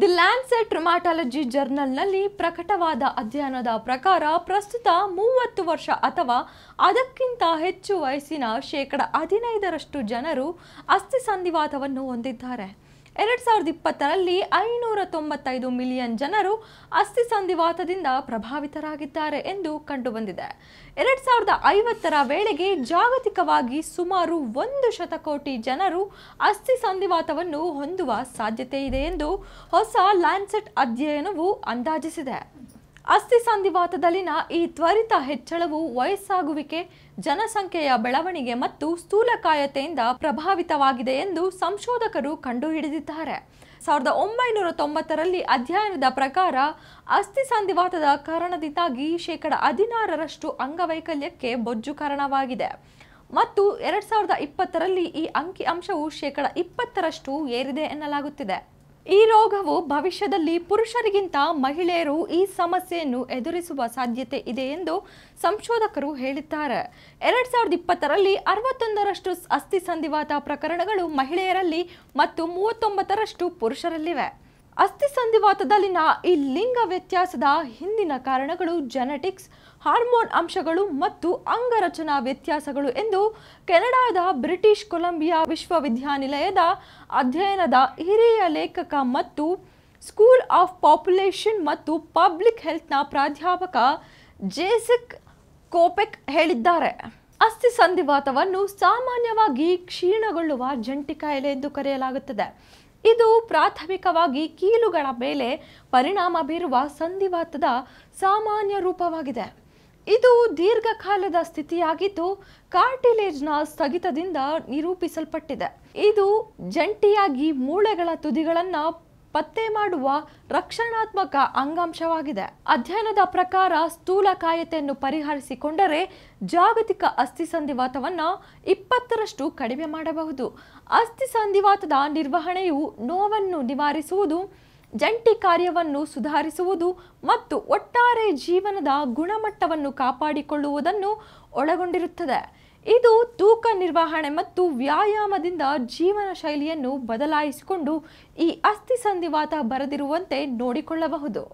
the Lancet ರುಮಾಟಾಲಜಿ ಜರ್ನಲ್ನಲ್ಲಿ ಪ್ರಕಟವಾದ ಅಧ್ಯಯನದ ಪ್ರಕಾರ ಪ್ರಸ್ತುತ ಮೂವತ್ತು ವರ್ಷ ಅಥವಾ ಅದಕ್ಕಿಂತ ಹೆಚ್ಚು ವಯಸ್ಸಿನ ಶೇಕಡ ಹದಿನೈದರಷ್ಟು ಜನರು ಅಸ್ಥಿ ಸಂಧಿವಾತವನ್ನು ಹೊಂದಿದ್ದಾರೆ ಎರಡು ಸಾವಿರದ ಇಪ್ಪತ್ತರಲ್ಲಿ ಐನೂರ ತೊಂಬತ್ತೈದು ಮಿಲಿಯನ್ ಜನರು ಅಸ್ಥಿ ಸಂಧಿವಾತದಿಂದ ಪ್ರಭಾವಿತರಾಗಿದ್ದಾರೆ ಎಂದು ಕಂಡುಬಂದಿದೆ ಎರಡ್ ಸಾವಿರದ ಐವತ್ತರ ವೇಳೆಗೆ ಜಾಗತಿಕವಾಗಿ ಸುಮಾರು ಒಂದು ಶತಕೋಟಿ ಜನರು ಅಸ್ಥಿ ಸಂಧಿವಾತವನ್ನು ಹೊಂದುವ ಸಾಧ್ಯತೆ ಇದೆ ಎಂದು ಹೊಸ ಲ್ಯಾನ್ಸೆಟ್ ಅಧ್ಯಯನವು ಅಂದಾಜಿಸಿದೆ ಅಸ್ಥಿ ಸಂಧಿವಾತದಲ್ಲಿನ ಈ ತ್ವರಿತ ಹೆಚ್ಚಳವು ವಯಸ್ಸಾಗುವಿಕೆ ಜನಸಂಖ್ಯೆಯ ಬೆಳವಣಿಗೆ ಮತ್ತು ಸ್ಥೂಲಕಾಯತೆಯಿಂದ ಪ್ರಭಾವಿತವಾಗಿದೆ ಎಂದು ಸಂಶೋಧಕರು ಕಂಡುಹಿಡಿದಿದ್ದಾರೆ ಸಾವಿರದ ಒಂಬೈನೂರ ತೊಂಬತ್ತರಲ್ಲಿ ಅಧ್ಯಯನದ ಪ್ರಕಾರ ಅಸ್ಥಿ ಸಂಧಿವಾತದ ಕಾರಣದಿಂದಾಗಿ ಶೇಕಡ ಹದಿನಾರರಷ್ಟು ಅಂಗವೈಕಲ್ಯಕ್ಕೆ ಬೊಜ್ಜು ಕಾರಣವಾಗಿದೆ ಮತ್ತು ಎರಡ್ ಸಾವಿರದ ಇಪ್ಪತ್ತರಲ್ಲಿ ಈ ಅಂಕಿ ಅಂಶವು ಶೇಕಡ ಇಪ್ಪತ್ತರಷ್ಟು ಏರಿದೆ ಎನ್ನಲಾಗುತ್ತಿದೆ ಈ ರೋಗವು ಭವಿಷ್ಯದಲ್ಲಿ ಪುರುಷರಿಗಿಂತ ಮಹಿಳೆಯರು ಈ ಸಮಸ್ಯೆಯನ್ನು ಎದುರಿಸುವ ಸಾಧ್ಯತೆ ಇದೆ ಎಂದು ಸಂಶೋಧಕರು ಹೇಳಿದ್ದಾರೆ ಎರಡು ಸಾವಿರದ ಇಪ್ಪತ್ತರಲ್ಲಿ ಅರವತ್ತೊಂದರಷ್ಟು ಅಸ್ಥಿ ಸಂಧಿವಾತ ಪ್ರಕರಣಗಳು ಮಹಿಳೆಯರಲ್ಲಿ ಮತ್ತು ಮೂವತ್ತೊಂಬತ್ತರಷ್ಟು ಪುರುಷರಲ್ಲಿವೆ ಅಸ್ಥಿ ಸಂಧಿವಾತದಲ್ಲಿನ ಈ ಲಿಂಗ ವ್ಯತ್ಯಾಸದ ಹಿಂದಿನ ಕಾರಣಗಳು ಜೆನೆಟಿಕ್ಸ್ ಹಾರ್ಮೋನ್ ಅಂಶಗಳು ಮತ್ತು ಅಂಗರಚನಾ ವ್ಯತ್ಯಾಸಗಳು ಎಂದು ಕೆನಡಾದ ಬ್ರಿಟಿಷ್ ಕೊಲಂಬಿಯಾ ವಿಶ್ವವಿದ್ಯಾನಿಲಯದ ಅಧ್ಯಯನದ ಹಿರಿಯ ಲೇಖಕ ಮತ್ತು ಸ್ಕೂಲ್ ಆಫ್ ಪಾಪ್ಯುಲೇಷನ್ ಮತ್ತು ಪಬ್ಲಿಕ್ ಹೆಲ್ತ್ನ ಪ್ರಾಧ್ಯಾಪಕ ಜೇಸಿಕ್ ಕೋಪೆಕ್ ಹೇಳಿದ್ದಾರೆ ಅಸ್ಥಿ ಸಂಧಿವಾತವನ್ನು ಸಾಮಾನ್ಯವಾಗಿ ಕ್ಷೀಣಗೊಳ್ಳುವ ಜಂಟಿ ಕಾಯಿಲೆ ಎಂದು ಕರೆಯಲಾಗುತ್ತದೆ ಇದು ಪ್ರಾಥಮಿಕವಾಗಿ ಕೀಲುಗಳ ಮೇಲೆ ಪರಿಣಾಮ ಬೀರುವ ಸಂಧಿವಾತದ ಸಾಮಾನ್ಯ ರೂಪವಾಗಿದೆ ಇದು ದೀರ್ಘಕಾಲದ ಸ್ಥಿತಿಯಾಗಿದ್ದು ಕಾರ್ಟಿಲೇಜ್ನ ಸ್ಥಗಿತದಿಂದ ನಿರೂಪಿಸಲ್ಪಟ್ಟಿದೆ ಇದು ಜಂಟಿಯಾಗಿ ಮೂಳೆಗಳ ತುದಿಗಳನ್ನು ಪತ್ತೆ ಮಾಡುವ ರಕ್ಷಣಾತ್ಮಕ ಅಂಗಾಂಶವಾಗಿದೆ ಅಧ್ಯಯನದ ಪ್ರಕಾರ ಸ್ಥೂಲ ಕಾಯತೆಯನ್ನು ಪರಿಹರಿಸಿಕೊಂಡರೆ ಜಾಗತಿಕ ಅಸ್ಥಿ ಸಂಧಿವಾತವನ್ನು ಇಪ್ಪತ್ತರಷ್ಟು ಕಡಿಮೆ ಮಾಡಬಹುದು ಅಸ್ಥಿ ಸಂಧಿವಾತದ ನಿರ್ವಹಣೆಯು ನೋವನ್ನು ನಿವಾರಿಸುವುದು ಜಂಟಿ ಕಾರ್ಯವನ್ನು ಸುಧಾರಿಸುವುದು ಮತ್ತು ಒಟ್ಟಾರೆ ಜೀವನದ ಗುಣಮಟ್ಟವನ್ನು ಕಾಪಾಡಿಕೊಳ್ಳುವುದನ್ನು ಒಳಗೊಂಡಿರುತ್ತದೆ ಇದು ತೂಕ ನಿರ್ವಹಣೆ ಮತ್ತು ವ್ಯಾಯಾಮದಿಂದ ಜೀವನ ಶೈಲಿಯನ್ನು ಬದಲಾಯಿಸಿಕೊಂಡು ಈ ಅಸ್ಥಿ ಸಂಧಿವಾತ ಬರದಿರುವಂತೆ ನೋಡಿಕೊಳ್ಳಬಹುದು